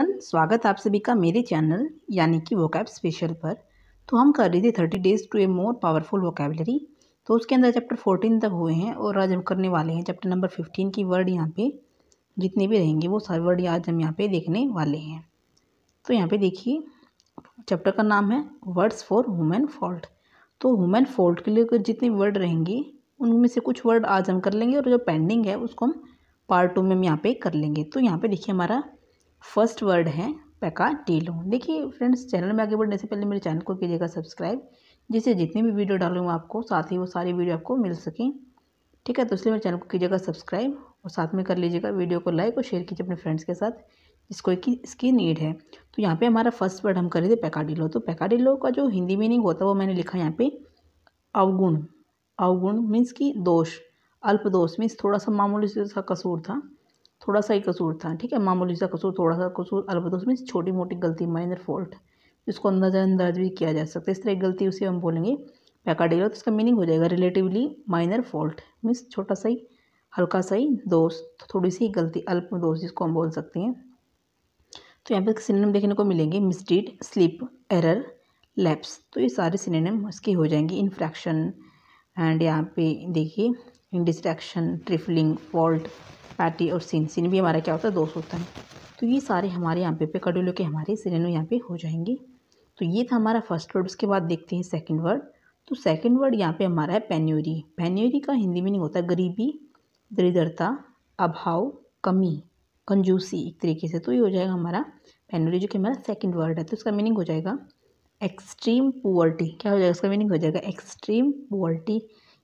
स्वागत आप सभी का मेरे चैनल यानी कि वोकैब स्पेशल पर तो हम कर रहे थे thirty days to a more powerful vocabulary तो उसके अंदर चैप्टर फोर्टीन तक हुए हैं और आज हम करने वाले हैं चैप्टर नंबर फिफ्टीन की वर्ड यहाँ पे जितने भी रहेंगे वो सारे वर्ड आज हम यहाँ पे देखने वाले हैं तो यहाँ पे देखिए चैप्टर का नाम है वर्ड्स फॉर वुमेन फॉल्ट तो वुमेन फॉल्ट के लिए जितने वर्ड रहेंगे उनमें से कुछ वर्ड आज हम कर लेंगे और जो पेंडिंग है उसको हम पार्ट टू में हम यहाँ पे कर लेंगे तो यहाँ पे देखिए हमारा फर्स्ट वर्ड है टीलो देखिए फ्रेंड्स चैनल में आगे बढ़ने से पहले मेरे चैनल को कीजिएगा सब्सक्राइब जिससे जितनी भी वीडियो डालूँ आपको साथ ही वो सारी वीडियो आपको मिल सकें ठीक है तो इसलिए मेरे चैनल को कीजिएगा सब्सक्राइब और साथ में कर लीजिएगा वीडियो को लाइक और शेयर कीजिए अपने फ्रेंड्स के साथ जिसको की इसकी नीड है तो यहाँ पे हमारा फर्स्ट वर्ड हम कर रहे थे पैकाडिलो तो पैकाडिलो का जो हिंदी मीनिंग होता है वो मैंने लिखा यहाँ पे अवगुण अवगुण मीन्स कि दोष अल्प दोष मीन्स थोड़ा सा मामूली उसका कसूर था थोड़ा सा ही कसूर था ठीक है मामूली सा कसूर थोड़ा सा कसूर अलबत्त उसमें छोटी मोटी गलती माइनर फॉल्ट इसको अंदाजा अंदाज भी किया जा सकता है इस तरह एक गलती उसे हम बोलेंगे पैकाडेला तो उसका मीनिंग हो जाएगा रिलेटिवली माइनर फॉल्ट मीन्स छोटा सा ही हल्का सा ही दोष थोड़ी सी गलती अल्प दोष जिसको हम बोल सकते हैं तो यहाँ पर सिनेम देखने को मिलेंगे मिसडीड स्लिप एरर लैप्स तो ये सारे सिनेम इसके हो जाएंगे इन्फ्रैक्शन एंड यहाँ पे देखिए डिस्ट्रैक्शन ट्रिफलिंग फॉल्ट पैटी और सीन सीन भी हमारा क्या होता है दोस्त होता है तो ये सारे हमारे यहाँ पे पे कड़े के हमारे सिलेनो यहाँ पे हो जाएंगे तो ये था हमारा फर्स्ट वर्ड उसके बाद देखते हैं सेकंड वर्ड तो सेकंड वर्ड यहाँ पे हमारा है पेन्यूरी पेन्यूरी का हिंदी मीनिंग होता है गरीबी दरिद्रता अभाव कमी कंजूसी एक तरीके से तो ये हो जाएगा हमारा पेन्योरी जो कि हमारा सेकेंड वर्ड है तो उसका मीनिंग हो जाएगा एक्सट्रीम पुअर्टी क्या हो जाएगा उसका मीनिंग हो जाएगा एक्सट्रीम पुअर्टी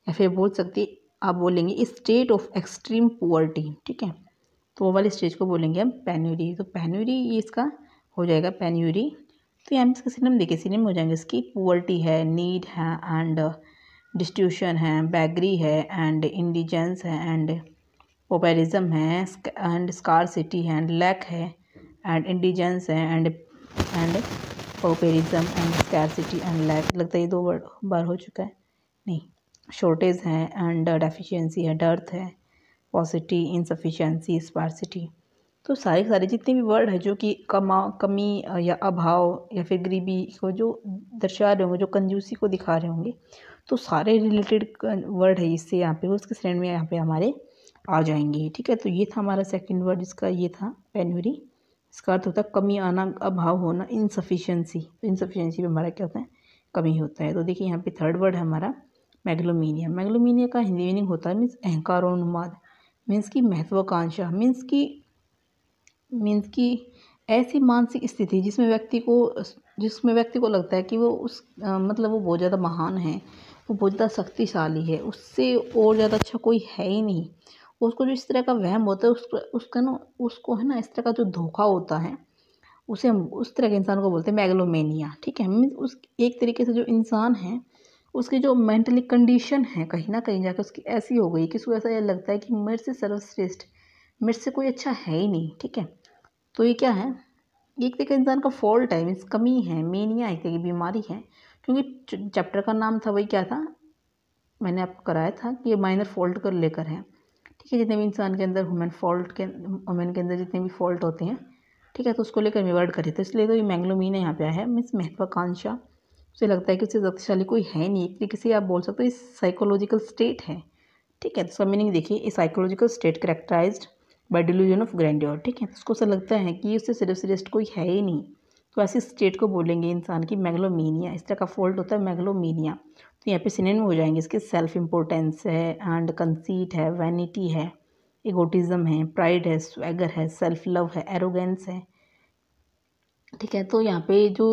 या फिर बोल सकते आप बोलेंगे स्टेट ऑफ एक्सट्रीम पुअर्टी ठीक है तो वो वाले स्टेज को बोलेंगे हम पेन्यूरी तो पेन्यूरी ये इसका हो जाएगा पेन्यूरी तो यहाँ हम इसका सिनेम देखिए सिनेम हो जाएंगे इसकी पुअर्टी है नीड है एंड डिस्ट्यूशन है बैगरी है एंड इंडिजेंस है एंड पोपेरिज्म है एंड स्कार सिटी है एंड लैक है एंड इंडिजेंस है and and pauperism and scarcity and lack लगता है ये दो वर्ड बार हो चुका है नहीं शॉर्टेज है एंड डेफिशिएंसी uh, है डर्थ है पॉसिटी इनसफिशेंसी स्पार्सिटी तो सारे सारे जितने भी वर्ड है जो कि कमा कमी uh, या अभाव या फिर गरीबी को जो दर्शा रहे होंगे जो कंजूसी को दिखा रहे होंगे तो सारे रिलेटेड वर्ड है इससे यहाँ पे उसके श्रेणी में यहाँ पे हमारे आ जाएंगे ठीक है तो ये था हमारा सेकंड वर्ड इसका ये था पेन्यूरी इसका अर्थ होता है कमी आना अभाव होना इनसफिशेंसी इनसफिशेंसी में हमारा क्या होता है कमी होता है तो देखिए यहाँ पे थर्ड वर्ड है हमारा मेगलोमीनिया मेगलोमीनिया का हिंदी मीनिंग होता है मीन्स अहंकार मीन्स की महत्वाकांक्षा मीन्स की मीन्स की ऐसी मानसिक स्थिति जिसमें व्यक्ति को जिसमें व्यक्ति को लगता है कि वो उस मतलब वो बहुत ज़्यादा महान है वो बहुत ज़्यादा शक्तिशाली है उससे और ज़्यादा अच्छा कोई है ही नहीं उसको जो इस तरह का वहम होता है उसको उसका ना उसको है ना इस तरह का जो धोखा होता है उसे हम उस तरह के इंसान को बोलते हैं मैगलोमेनिया ठीक है मीन्स उस एक तरीके से जो इंसान है उसकी जो मेंटली कंडीशन है कहीं ना कहीं जाकर उसकी ऐसी हो गई कि उसको ऐसा लगता है कि मेरे से सर्वश्रेष्ठ मेरे से कोई अच्छा है ही नहीं ठीक है तो ये क्या है ये एक तरीके इंसान का फॉल्ट है मीन्स कमी है मेनिया एक तरीके बीमारी है क्योंकि चैप्टर का नाम था वही क्या था मैंने आपको कराया था कि ये माइनर फॉल्ट कर लेकर है ठीक है जितने भी इंसान के अंदर हुमेन फॉल्ट के वुमेन के अंदर जितने भी फॉल्ट होते हैं ठीक है तो उसको लेकर वर्ड करी तो इसलिए तो ये मैंगलोमीन यहाँ पे आया है मीन्स महत्वाकांक्षा उसे लगता है कि उसे शक्तिशाली कोई है नहीं एक तरीके से आप बोल सकते हो इस साइकोलॉजिकल स्टेट है ठीक है तो उसका मीनिंग देखिए इस psychological state characterized by delusion of grandeur ठीक है तो उसको ऐसा लगता है कि उससे सिर्फ श्रेष्ठ कोई है ही नहीं तो ऐसी स्टेट को बोलेंगे इंसान की मैगलोमीनिया इस तरह का फॉल्ट होता है मैगलोमीनिया तो यहाँ पे सिनेम हो जाएंगे इसके सेल्फ इंपोर्टेंस है एंड कंसीट है वैनिटी है इगोटिज्म है प्राइड है स्वेगर है सेल्फ लव है एरोगेंस है ठीक है तो यहाँ पे जो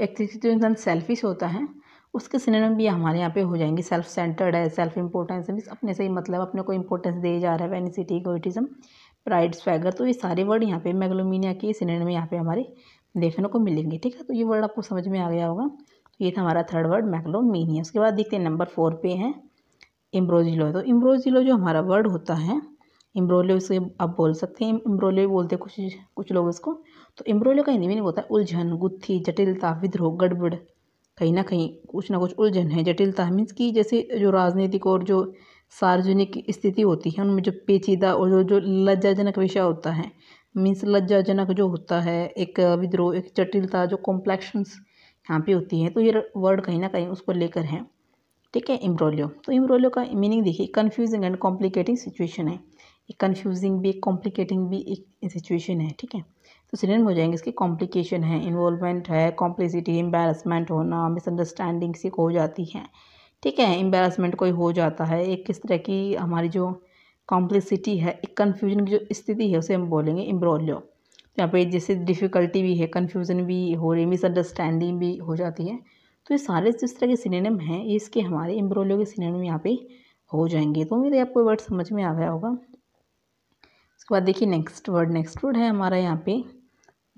एक्चुअली जो इंसान सेल्फिश होता है उसके सिनेम भी हमारे यहाँ पे हो जाएंगे सेल्फ सेंटर्ड है सेल्फ इम्पोर्टेंस मीन अपने से ही मतलब अपने को इम्पोर्टेंस दिए जा रहा है वेनिसिटी गोइटिज़म प्राइड स्वैगर तो ये सारे वर्ड यहाँ पे मेगलोमिनिया के सिनेम में यहाँ पे हमारे देखने को मिलेंगे ठीक है तो ये वर्ड आपको समझ में आ गया होगा तो ये था हमारा थर्ड वर्ड मैगलोमीनिया उसके बाद देखते हैं नंबर फोर पे है इम्ब्रोजिलो तो इम्ब्रोजिलो जो हमारा वर्ड होता है इम्ब्रोलियो इसे आप बोल सकते हैं इम्ब्रोलियो बोलते हैं कुछ कुछ लोग इसको तो इम्ब्रोलियो का हिंदी में नहीं होता उलझन गुत्थी जटिलता विद्रोह गड़बड़ कहीं ना कहीं कुछ ना कुछ उलझन है जटिलता मीन्स की जैसे जो राजनीतिक और जो सार्वजनिक स्थिति होती है उनमें जो पेचीदा और जो जो लज्जाजनक विषय होता है मीन्स लज्जाजनक जो होता है एक विद्रोह एक जटिलता जो कॉम्प्लेक्शंस यहाँ पे होती है तो ये वर्ड कहीं ना कहीं उसको लेकर है ठीक है इम्ब्रोलियो तो इम्ब्रोलियो का मीनिंग देखिए कन्फ्यूजिंग एंड कॉम्प्लिकेटिंग सिचुएशन है एक कन्फ्यूजिंग भी एक कॉम्प्लिकेटिंग भी एक सिचुएशन है ठीक है तो सिनेम हो जाएंगे इसके कॉम्प्लिकेशन है इन्वॉल्वमेंट है कॉम्प्लिसिटी एम्बेरसमेंट होना मिसअंडरस्टैंडिंग से हो जाती है ठीक है एम्बेरसमेंट कोई हो जाता है एक किस तरह की हमारी जो कॉम्प्लिसिटी है एक कन्फ्यूजन की जो स्थिति है उसे हम बोलेंगे इम्ब्रोलियो तो यहाँ पे जैसे डिफ़िकल्टी भी है कन्फ्यूज़न भी हो रही है मिसअंडरस्टैंडिंग भी हो जाती है तो ये सारे जिस तरह के सिनेम हैं इसके हमारे इम्ब्रोलियो के सिनेम यहाँ पे हो जाएंगे तो मेरे आपको वर्ड समझ में आ गया होगा उसके बाद देखिए नेक्स्ट वर्ड नेक्स्ट वर्ड है हमारा यहाँ पे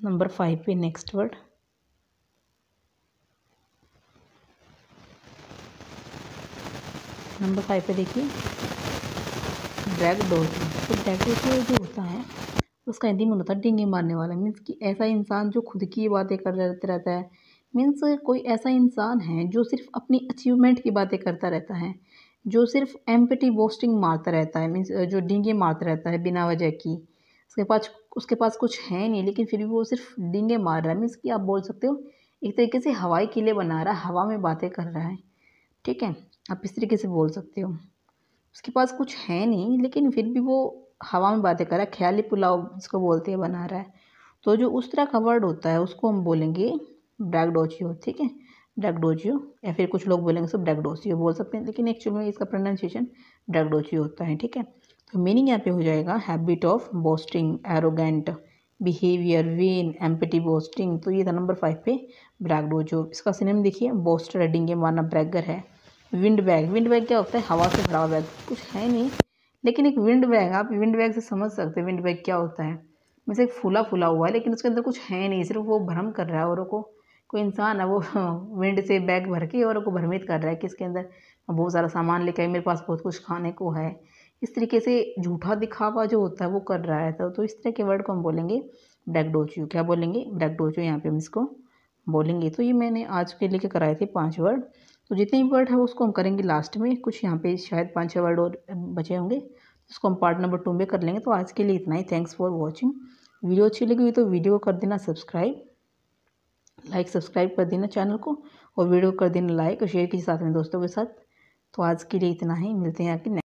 नंबर फाइव पे नेक्स्ट वर्ड नंबर फाइव पे देखिए ड्रैग डोर तो ड्रैग डोर जो होता है उसका हिंदी में होता है डिंगे मारने वाला मीन्स कि ऐसा इंसान जो खुद की बातें कर रहते रहता है मीन्स कोई ऐसा इंसान है जो सिर्फ अपनी अचीवमेंट की बातें करता रहता है जो सिर्फ एम्पटी बोस्टिंग मारता रहता है मीन्स जो डींगे मारता रहता है बिना वजह की उसके पास उसके पास कुछ है नहीं लेकिन फिर भी वो सिर्फ डींगे मार रहा है मीन्स कि आप बोल सकते हो एक तरीके से हवाई किले बना रहा है हवा में बातें कर रहा है ठीक है आप इस तरीके से बोल सकते हो उसके पास कुछ है नहीं लेकिन फिर भी वो हवा में बातें कर रहा है ख्याली पुलाव जिसको बोलते हैं बना रहा है तो जो उस तरह का वर्ड होता है उसको हम बोलेंगे ब्रैगडोचियो ठीक है डागडोजियो या फिर कुछ लोग बोलेंगे सब डागडोसियो बोल सकते हैं लेकिन एक्चुअल में इसका प्रोनाउंसिएशन डागडोजियो होता है ठीक है तो मीनिंग यहाँ पे हो जाएगा habit of boasting arrogant behaviour vain empty boasting तो ये था नंबर फाइव पे ब्रैगडोजो इसका सिनेम देखिए बोस्टर रेडिंग है माना ब्रैगर है विंड बैग विंड बैग क्या होता है हवा से भरा बैग कुछ है नहीं लेकिन एक विंड बैग आप विंड बैग से समझ सकते हैं विंड बैग क्या होता है वैसे फूला फूला हुआ है लेकिन उसके अंदर कुछ है नहीं सिर्फ वो भ्रम कर रहा है औरों को कोई इंसान है वो विंड से बैग भर के और को भ्रमित कर रहा है कि इसके अंदर बहुत सारा सामान लेके आए मेरे पास बहुत कुछ खाने को है इस तरीके से झूठा दिखावा जो होता है वो कर रहा है तो, तो इस तरह के वर्ड को हम बोलेंगे ब्रैकडोचियो क्या बोलेंगे ब्रैकडोचियो यहाँ पे हम इसको बोलेंगे तो ये मैंने आज के लेके कराए थे पांच वर्ड तो जितने भी वर्ड है उसको हम करेंगे लास्ट में कुछ यहाँ पे शायद पाँच छः वर्ड और बचे होंगे उसको हम पार्ट नंबर टू में कर लेंगे तो आज के लिए इतना ही थैंक्स फॉर वॉचिंग वीडियो अच्छी लगी हुई तो वीडियो को कर देना सब्सक्राइब लाइक सब्सक्राइब कर देना चैनल को और वीडियो कर देना लाइक और शेयर के साथ में दोस्तों के साथ तो आज के लिए इतना ही मिलते हैं आपके